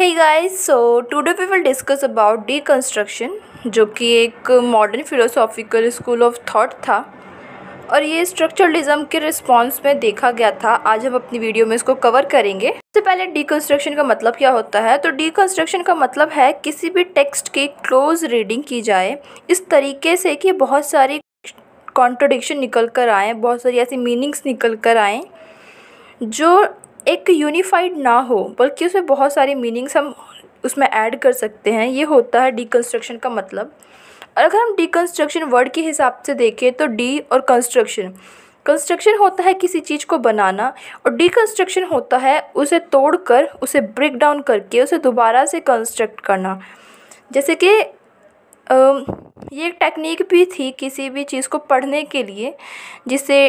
है guys so today we will discuss about construction जो कि एक modern philosophical school of thought था और ये स्ट्रक्चरलिज्म के रिस्पांस में देखा गया था आज हम अपनी वीडियो में इसको कवर करेंगे सबसे पहले कंस्ट्रक्शन का मतलब क्या होता है तो कंस्ट्रक्शन का मतलब है किसी भी टेक्स्ट की क्लोज रीडिंग की जाए इस तरीके से कि बहुत सारी कॉन्ट्रोडिक्शन निकल कर आएँ बहुत सारी ऐसी मीनिंग्स निकल कर आएँ जो एक यूनिफाइड ना हो बल्कि उसमें बहुत सारी मीनिंग्स हम उसमें ऐड कर सकते हैं ये होता है डिकन्स्ट्रक्शन का मतलब और अगर हम डिकन्स्ट्रक्शन वर्ड के हिसाब से देखें तो डी और कंस्ट्रक्शन कंस्ट्रक्शन होता है किसी चीज़ को बनाना और डिकन्स्ट्रक्शन होता है उसे तोड़कर उसे ब्रेक डाउन करके उसे दोबारा से कंस्ट्रक्ट करना जैसे कि ये एक टेक्निक भी थी किसी भी चीज़ को पढ़ने के लिए जिसे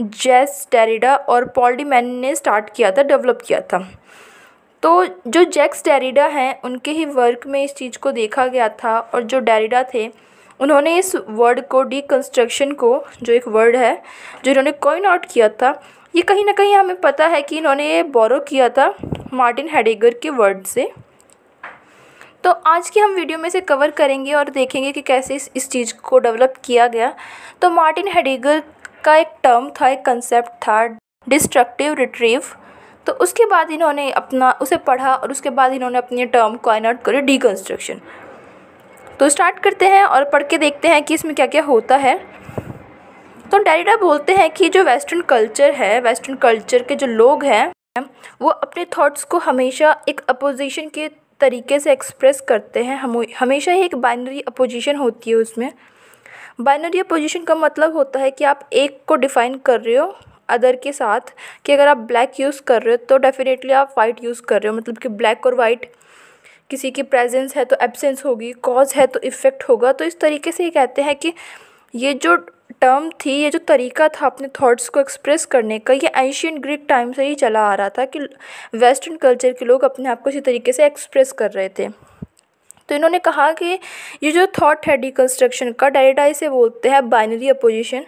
जैस टेरिडा और पॉल्डीमैन ने स्टार्ट किया था डेवलप किया था तो जो जैक्स डेरिडा हैं उनके ही वर्क में इस चीज़ को देखा गया था और जो डेरिडा थे उन्होंने इस वर्ड को डिकन्स्ट्रक्शन को जो एक वर्ड है जो इन्होंने कॉइन आउट किया था ये कहीं ना कहीं हमें पता है कि इन्होंने ये बोरो किया था मार्टिन हेडेगर के वर्ड से तो आज की हम वीडियो में से कवर करेंगे और देखेंगे कि कैसे इस, इस चीज़ को डेवलप किया गया तो मार्टिन हेडेगर का एक टर्म था एक कंसेप्ट था डिस्ट्रक्टिव रिट्रीव तो उसके बाद इन्होंने अपना उसे पढ़ा और उसके बाद इन्होंने अपनी टर्म आइन आउट करी डीकंस्ट्रक्शन तो स्टार्ट करते हैं और पढ़ के देखते हैं कि इसमें क्या क्या होता है तो डेरिडा बोलते हैं कि जो वेस्टर्न कल्चर है वेस्टर्न कल्चर के जो लोग हैं वो अपने थॉट्स को हमेशा एक अपोजिशन के तरीके से एक्सप्रेस करते हैं हमेशा ही एक बाइनरी अपोजिशन होती है उसमें बाइनरी अपोजिशन का मतलब होता है कि आप एक को डिफ़ाइन कर रहे हो अदर के साथ कि अगर आप ब्लैक यूज़ कर रहे हो तो डेफ़िनेटली आप वाइट यूज़ कर रहे हो मतलब कि ब्लैक और वाइट किसी की प्रेजेंस है तो एब्सेंस होगी कॉज है तो इफ़ेक्ट होगा तो इस तरीके से ये कहते हैं कि ये जो टर्म थी ये जो तरीका था अपने थॉट्स को एक्सप्रेस करने का ये एशियन ग्रीक टाइम से ही चला आ रहा था कि वेस्टर्न कल्चर के लोग अपने आप को इसी तरीके से एक्सप्रेस कर रहे थे तो इन्होंने कहा कि ये जो थॉट है डिकन्स्ट्रक्शन का डायरेडा इसे बोलते हैं बाइनरी अपोजिशन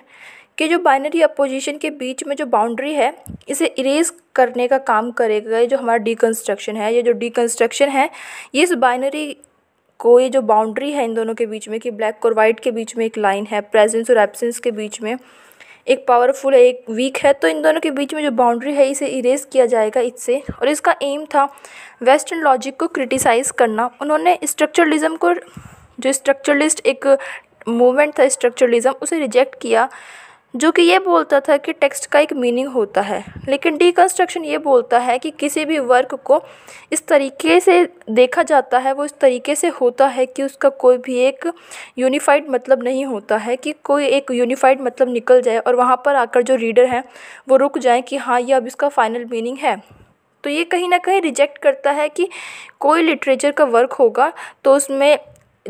कि जो बाइनरी अपोजिशन के बीच में जो बाउंड्री है इसे इरेज करने का काम करेगा ये जो हमारा डिकन्स्ट्रक्शन है ये जो डिकन्स्ट्रक्शन है ये इस बाइनरी को ये जो बाउंड्री है इन दोनों के बीच में कि ब्लैक और वाइट के बीच में एक लाइन है प्रेजेंस और एबसेंस के बीच में एक पावरफुल है एक वीक है तो इन दोनों के बीच में जो बाउंड्री है इसे इरेज किया जाएगा इससे और इसका एम था वेस्टर्न लॉजिक को क्रिटिसाइज़ करना उन्होंने स्ट्रक्चरलिज्म को जो स्ट्रक्चरलिस्ट एक मूवमेंट था स्ट्रक्चरलिज्म उसे रिजेक्ट किया जो कि ये बोलता था कि टेक्स्ट का एक मीनिंग होता है लेकिन डिकन्स्ट्रक्शन ये बोलता है कि किसी भी वर्क को इस तरीके से देखा जाता है वो इस तरीके से होता है कि उसका कोई भी एक यूनिफाइड मतलब नहीं होता है कि कोई एक यूनिफाइड मतलब निकल जाए और वहाँ पर आकर जो रीडर हैं वो रुक जाए कि हाँ ये अब इसका फ़ाइनल मीनिंग है तो ये कहीं ना कहीं रिजेक्ट करता है कि कोई लिटरेचर का वर्क होगा तो उसमें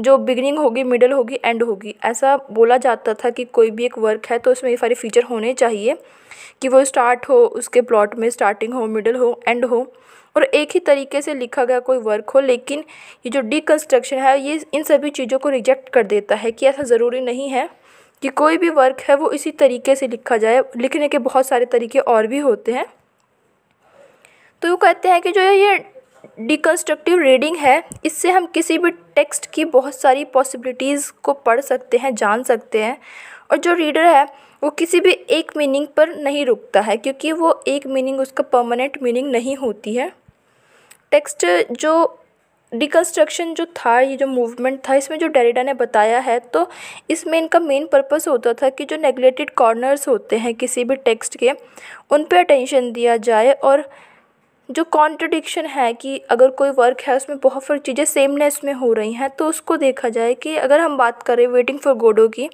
जो बिगनिंग होगी मिडल होगी एंड होगी ऐसा बोला जाता था कि कोई भी एक वर्क है तो उसमें ये सारे फीचर होने चाहिए कि वो स्टार्ट हो उसके प्लॉट में स्टार्टिंग हो मिडल हो एंड हो और एक ही तरीके से लिखा गया कोई वर्क हो लेकिन ये जो डिकन्स्ट्रक्शन है ये इन सभी चीज़ों को रिजेक्ट कर देता है कि ऐसा ज़रूरी नहीं है कि कोई भी वर्क है वो इसी तरीके से लिखा जाए लिखने के बहुत सारे तरीके और भी होते हैं तो वो कहते हैं कि जो ये डिकन्स्ट्रक्टिव रीडिंग है इससे हम किसी भी टेक्स्ट की बहुत सारी पॉसिबिलिटीज़ को पढ़ सकते हैं जान सकते हैं और जो रीडर है वो किसी भी एक मीनिंग पर नहीं रुकता है क्योंकि वो एक मीनिंग उसका परमानेंट मीनिंग नहीं होती है टेक्स्ट जो डिकन्स्ट्रक्शन जो था ये जो मूवमेंट था इसमें जो डेरिडा ने बताया है तो इसमें इनका मेन पर्पस होता था कि जो नेगलेटेड कॉर्नर्स होते हैं किसी भी टेक्स्ट के उन पर अटेंशन दिया जाए और जो कॉन्ट्रडिक्शन है कि अगर कोई वर्क है उसमें बहुत सारी चीज़ें सेमनेस में हो रही हैं तो उसको देखा जाए कि अगर हम बात करें वेटिंग फॉर गोडो की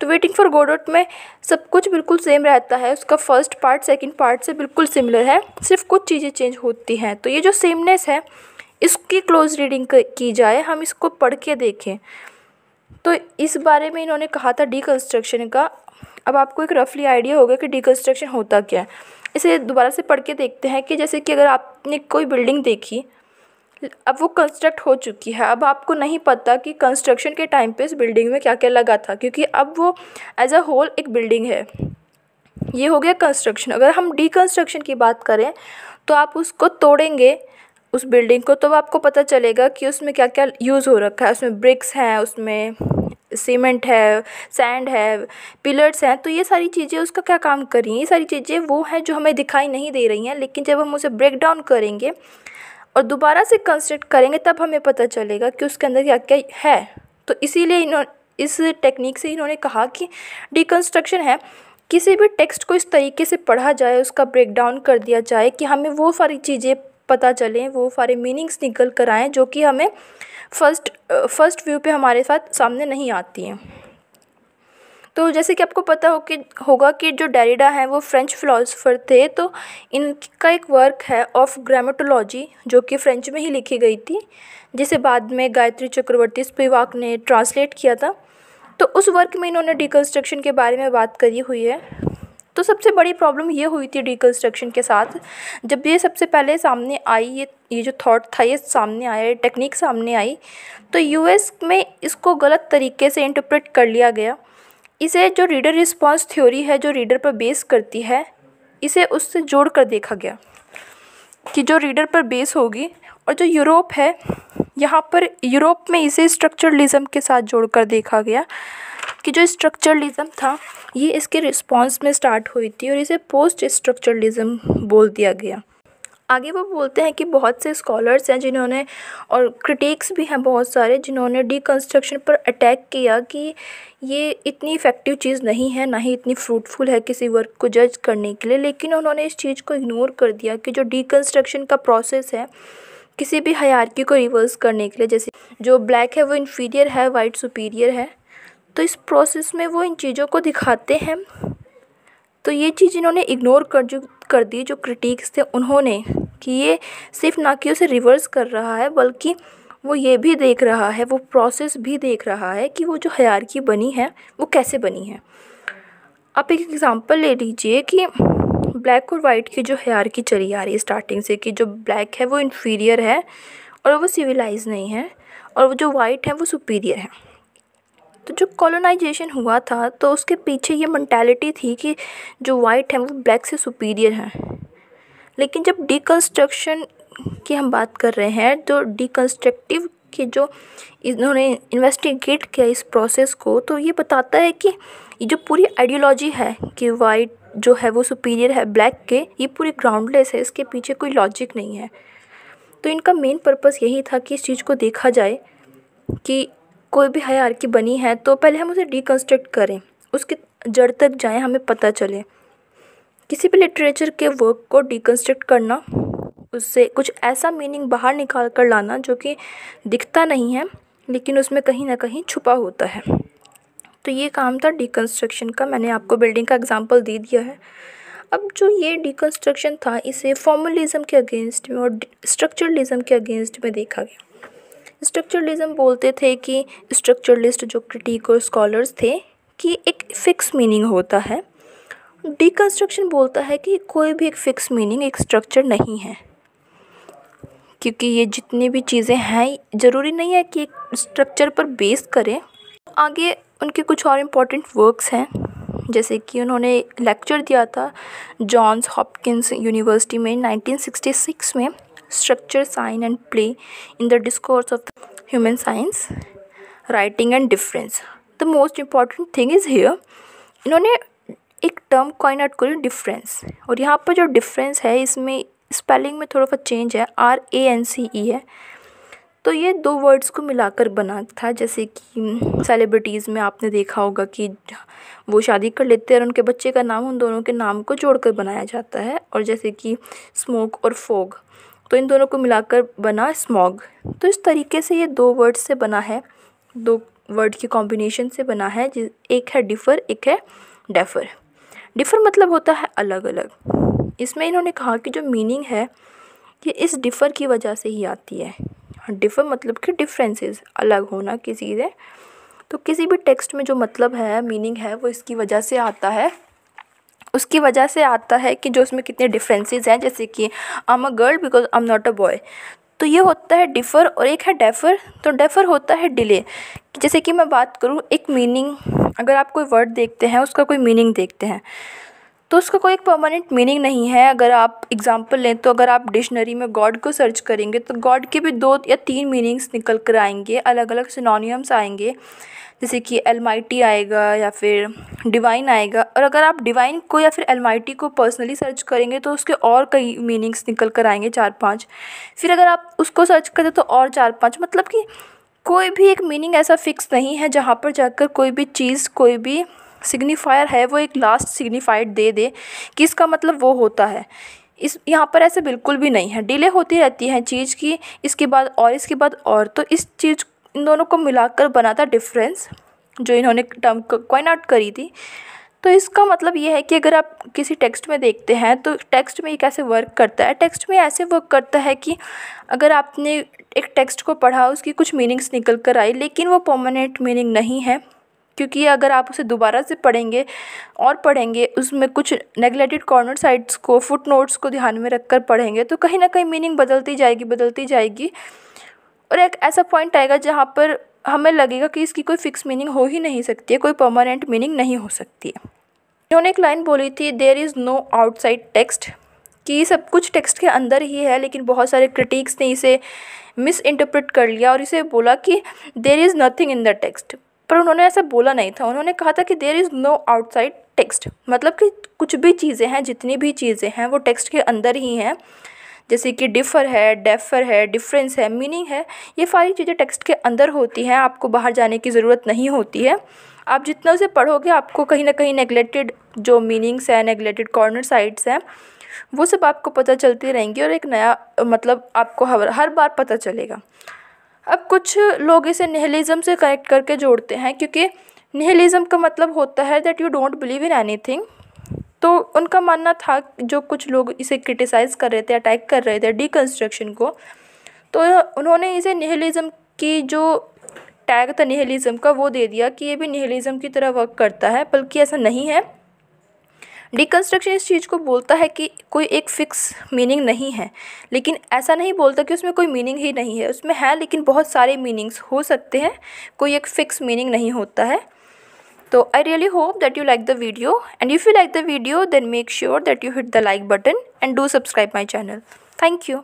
तो वेटिंग फॉर गोडोट में सब कुछ बिल्कुल सेम रहता है उसका फर्स्ट पार्ट सेकंड पार्ट से बिल्कुल सिमिलर है सिर्फ कुछ चीज़ें चेंज होती हैं तो ये जो सेमनेस है इसकी क्लोज रीडिंग की जाए हम इसको पढ़ के देखें तो इस बारे में इन्होंने कहा था डीकंस्ट्रक्शन का अब आपको एक रफली आइडिया होगा कि डीकंस्ट्रक्शन होता क्या है इसे दोबारा से पढ़ के देखते हैं कि जैसे कि अगर आपने कोई बिल्डिंग देखी अब वो कंस्ट्रक्ट हो चुकी है अब आपको नहीं पता कि कंस्ट्रक्शन के टाइम पे इस बिल्डिंग में क्या क्या लगा था क्योंकि अब वो एज अ होल एक बिल्डिंग है ये हो गया कंस्ट्रक्शन अगर हम डीकंस्ट्रक्शन की बात करें तो आप उसको तोड़ेंगे उस बिल्डिंग को तो आपको पता चलेगा कि उसमें क्या क्या यूज़ हो रखा है उसमें ब्रिक्स हैं उसमें सीमेंट है सैंड है पिलर्स हैं तो ये सारी चीज़ें उसका क्या काम कर रही हैं ये सारी चीज़ें वो हैं जो हमें दिखाई नहीं दे रही हैं लेकिन जब हम उसे ब्रेक डाउन करेंगे और दोबारा से कंस्ट्रक्ट करेंगे तब हमें पता चलेगा कि उसके अंदर क्या क्या है तो इसीलिए इन्होंने इस टेक्निक से इन्होंने कहा कि डिकन्स्ट्रक्शन है किसी भी टेक्स्ट को इस तरीके से पढ़ा जाए उसका ब्रेक डाउन कर दिया जाए कि हमें वो सारी चीज़ें पता चलें वो सारे मीनिंग्स निकल कर आएँ जो कि हमें फ़र्स्ट फ़र्स्ट व्यू पे हमारे साथ सामने नहीं आती हैं तो जैसे कि आपको पता हो कि होगा कि जो डेरिडा हैं वो फ्रेंच फ़िलासफ़र थे तो इनका एक वर्क है ऑफ ग्रामेटोलॉजी जो कि फ़्रेंच में ही लिखी गई थी जिसे बाद में गायत्री चक्रवर्ती स्पिवाक ने ट्रांसलेट किया था तो उस वर्क में इन्होंने डिकन्स्ट्रक्शन के बारे में बात करी हुई है तो सबसे बड़ी प्रॉब्लम ये हुई थी रिकन्स्ट्रक्शन के साथ जब ये सबसे पहले सामने आई ये ये जो थॉट था ये सामने आया टेक्निक सामने आई तो यूएस में इसको गलत तरीके से इंटरप्रेट कर लिया गया इसे जो रीडर रिस्पॉन्स थ्योरी है जो रीडर पर बेस करती है इसे उससे जोड़ कर देखा गया कि जो रीडर पर बेस होगी और जो यूरोप है यहाँ पर यूरोप में इसे स्ट्रक्चरलिज़म के साथ जोड़कर देखा गया कि जो स्ट्रक्चरलिज्म था ये इसके रिस्पांस में स्टार्ट हुई थी और इसे पोस्ट स्ट्रक्चरलिज्म बोल दिया गया आगे वो बोलते हैं कि बहुत से स्कॉलर्स हैं जिन्होंने और क्रिटिक्स भी हैं बहुत सारे जिन्होंने डीकंस्ट्रक्शन पर अटैक किया कि ये इतनी इफ़ेक्टिव चीज़ नहीं है ना ही इतनी फ्रूटफुल है किसी वर्क को जज करने के लिए लेकिन उन्होंने इस चीज़ को इग्नोर कर दिया कि जो डीकंस्ट्रक्शन का प्रोसेस है किसी भी हयारकी को रिवर्स करने के लिए जैसे जो ब्लैक है वो इन्फीरियर है वाइट सुपीरियर है तो इस प्रोसेस में वो इन चीज़ों को दिखाते हैं तो ये चीज़ इन्होंने इग्नोर कर जो कर दी जो क्रिटिक्स थे उन्होंने कि ये सिर्फ ना कि उसे रिवर्स कर रहा है बल्कि वो ये भी देख रहा है वो प्रोसेस भी देख रहा है कि वो जो हयारकी बनी है वो कैसे बनी है आप एक एग्ज़ाम्पल ले लीजिए कि ब्लैक और वाइट की जो हेयर की चली आ रही है स्टार्टिंग से कि जो ब्लैक है वो इन्फीरियर है और वो सिविलाइज नहीं है और वो जो वाइट है वो सुपीरियर है तो जो कॉलोनाइजेशन हुआ था तो उसके पीछे ये मैंटेलिटी थी कि जो वाइट है वो ब्लैक से सुपीरियर है लेकिन जब डिकन्स्ट्रक्शन की हम बात कर रहे हैं तो डिकन्स्ट्रक्टिव के जो इन्होंने इन्वेस्टिगेट किया इस प्रोसेस को तो ये बताता है कि ये जो पूरी आइडियोलॉजी है कि वाइट जो है वो सुपीरियर है ब्लैक के ये पूरी ग्राउंडलेस है इसके पीछे कोई लॉजिक नहीं है तो इनका मेन पर्पस यही था कि इस चीज़ को देखा जाए कि कोई भी हया की बनी है तो पहले हम उसे डिकन्स्ट्रक्ट करें उसके जड़ तक जाएं हमें पता चले किसी भी लिटरेचर के वर्क को डिकन्स्ट्रक्ट करना उससे कुछ ऐसा मीनिंग बाहर निकाल कर लाना जो कि दिखता नहीं है लेकिन उसमें कहीं ना कहीं छुपा होता है तो ये काम था डिकन्स्ट्रक्शन का मैंने आपको बिल्डिंग का एग्ज़ाम्पल दे दिया है अब जो ये डिकन्स्ट्रक्शन था इसे फॉर्मलिज्म के अगेंस्ट में और स्ट्रक्चरलिज्म के अगेंस्ट में देखा गया स्ट्रक्चरलिज्म बोलते थे कि स्ट्रक्चरलिस्ट जो क्रिटिक और स्कॉलर्स थे कि एक फ़िक्स मीनिंग होता है डिकन्स्ट्रक्शन बोलता है कि कोई भी एक फ़िक्स मीनिंग एक स्ट्रक्चर नहीं है क्योंकि ये जितनी भी चीज़ें हैं ज़रूरी नहीं है कि एक स्ट्रक्चर पर बेस करें आगे उनके कुछ और इम्पॉर्टेंट वर्क्स हैं जैसे कि उन्होंने लेक्चर दिया था जॉन्स हॉपकिंस यूनिवर्सिटी में 1966 में structure sign and play in the discourse of human science writing and difference the most important thing is here इन्होंने एक टर्म कॉइन आउट करी डिफरेंस और यहाँ पर जो डिफरेंस है इसमें स्पेलिंग में थोड़ा सा चेंज है आर ए एन सी ई है तो ये दो वर्ड्स को मिलाकर बना था जैसे कि सेलिब्रिटीज़ हम्म, में आपने देखा होगा कि वो शादी कर लेते हैं और उनके बच्चे का नाम उन दोनों के नाम को जोड़कर बनाया जाता है और जैसे कि स्मोक और फोग तो इन दोनों को मिलाकर बना स्मॉग तो इस तरीके से ये दो वर्ड से बना है दो वर्ड के कॉम्बिनेशन से बना है एक है डिफ़र एक है डेफर डिफ़र मतलब होता है अलग अलग इसमें इन्होंने कहा कि जो मीनिंग है ये इस डिफ़र की वजह से ही आती है डिफ़र हाँ, मतलब कि डिफरेंसेस अलग होना किसी से तो किसी भी टेक्स्ट में जो मतलब है मीनिंग है वो इसकी वजह से आता है उसकी वजह से आता है कि जो उसमें कितने डिफरेंसेस हैं जैसे कि I'm a girl because I'm not a boy तो ये होता है डिफ़र और एक है डेफर तो डेफर होता है डिले जैसे कि मैं बात करूँ एक मीनिंग अगर आप कोई वर्ड देखते हैं उसका कोई मीनिंग देखते हैं तो उसका कोई एक परमानेंट मीनिंग नहीं है अगर आप एग्ज़ाम्पल लें तो अगर आप डिक्शनरी में गॉड को सर्च करेंगे तो गॉड के भी दो या तीन मीनिंग्स निकल कर आएंगे अलग अलग सिनोनियम्स आएंगे जैसे कि एलमाइटी आएगा या फिर डिवाइन आएगा और अगर आप डिवाइन को या फिर एलमाइटी को पर्सनली सर्च करेंगे तो उसके और कई मीनिंग्स निकल कर आएंगे चार पाँच फिर अगर आप उसको सर्च करें तो और चार पाँच मतलब कि कोई भी एक मीनिंग ऐसा फिक्स नहीं है जहाँ पर जाकर कोई भी चीज़ कोई भी सिग्निफायर है वो एक लास्ट सिग्निफाइड दे दे कि इसका मतलब वो होता है इस यहाँ पर ऐसे बिल्कुल भी नहीं है डिले होती रहती है चीज़ की इसके बाद और इसके बाद और तो इस चीज़ इन दोनों को मिलाकर बना था डिफरेंस जो इन्होंने टर्म क्वाइन आउट करी थी तो इसका मतलब ये है कि अगर आप किसी टेक्स्ट में देखते हैं तो टेक्स्ट में ये कैसे वर्क करता है टेक्स्ट में ऐसे वर्क करता है कि अगर आपने एक टेक्स्ट को पढ़ा उसकी कुछ मीनिंग्स निकल कर आई लेकिन वो परमानेंट मीनिंग नहीं है क्योंकि अगर आप उसे दोबारा से पढ़ेंगे और पढ़ेंगे उसमें कुछ नेगलेटेड कॉर्नर साइड्स को फुट नोट्स को ध्यान में रखकर पढ़ेंगे तो कहीं ना कहीं मीनिंग बदलती जाएगी बदलती जाएगी और एक ऐसा पॉइंट आएगा जहाँ पर हमें लगेगा कि इसकी कोई फिक्स मीनिंग हो ही नहीं सकती है कोई परमानेंट मीनिंग नहीं हो सकती है इन्होंने एक लाइन बोली थी there is no outside text कि सब कुछ टेक्स्ट के अंदर ही है लेकिन बहुत सारे क्रिटिक्स ने इसे मिस इंटरप्रेट कर लिया और इसे बोला कि there is nothing in the text पर उन्होंने ऐसा बोला नहीं था उन्होंने कहा था कि there is no outside text मतलब कि कुछ भी चीज़ें हैं जितनी भी चीज़ें हैं वो टेक्स्ट के अंदर ही हैं जैसे कि डिफ़र है डेफर है डिफरेंस है मीनिंग है ये सारी चीज़ें टेक्स्ट के अंदर होती हैं आपको बाहर जाने की ज़रूरत नहीं होती है आप जितना उसे पढ़ोगे आपको कहीं ना कहीं नेगलेक्टेड जो मीनिंग्स हैं नेगलेक्टेड कॉर्नर साइड्स हैं वो सब आपको पता चलती रहेंगी और एक नया मतलब आपको हर बार पता चलेगा अब कुछ लोग इसे निहलिज़म से कनेक्ट करके जोड़ते हैं क्योंकि निहलिज़म का मतलब होता है that you don't believe in any तो उनका मानना था जो कुछ लोग इसे क्रिटिसाइज़ कर रहे थे अटैक कर रहे थे डिकन्स्ट्रक्शन को तो उन्होंने इसे निहलिज़म की जो टैग था निहलिज़म का वो दे दिया कि ये भी निहलिज़म की तरह वर्क करता है बल्कि ऐसा नहीं है डिकन्स्ट्रक्शन इस चीज़ को बोलता है कि कोई एक फ़िक्स मीनिंग नहीं है लेकिन ऐसा नहीं बोलता कि उसमें कोई मीनिंग ही नहीं है उसमें है लेकिन बहुत सारे मीनिंग्स हो सकते हैं कोई एक फ़िक्स मीनिंग नहीं होता है तो I really hope that you like the video and if you like the video then make sure that you hit the like button and do subscribe my channel thank you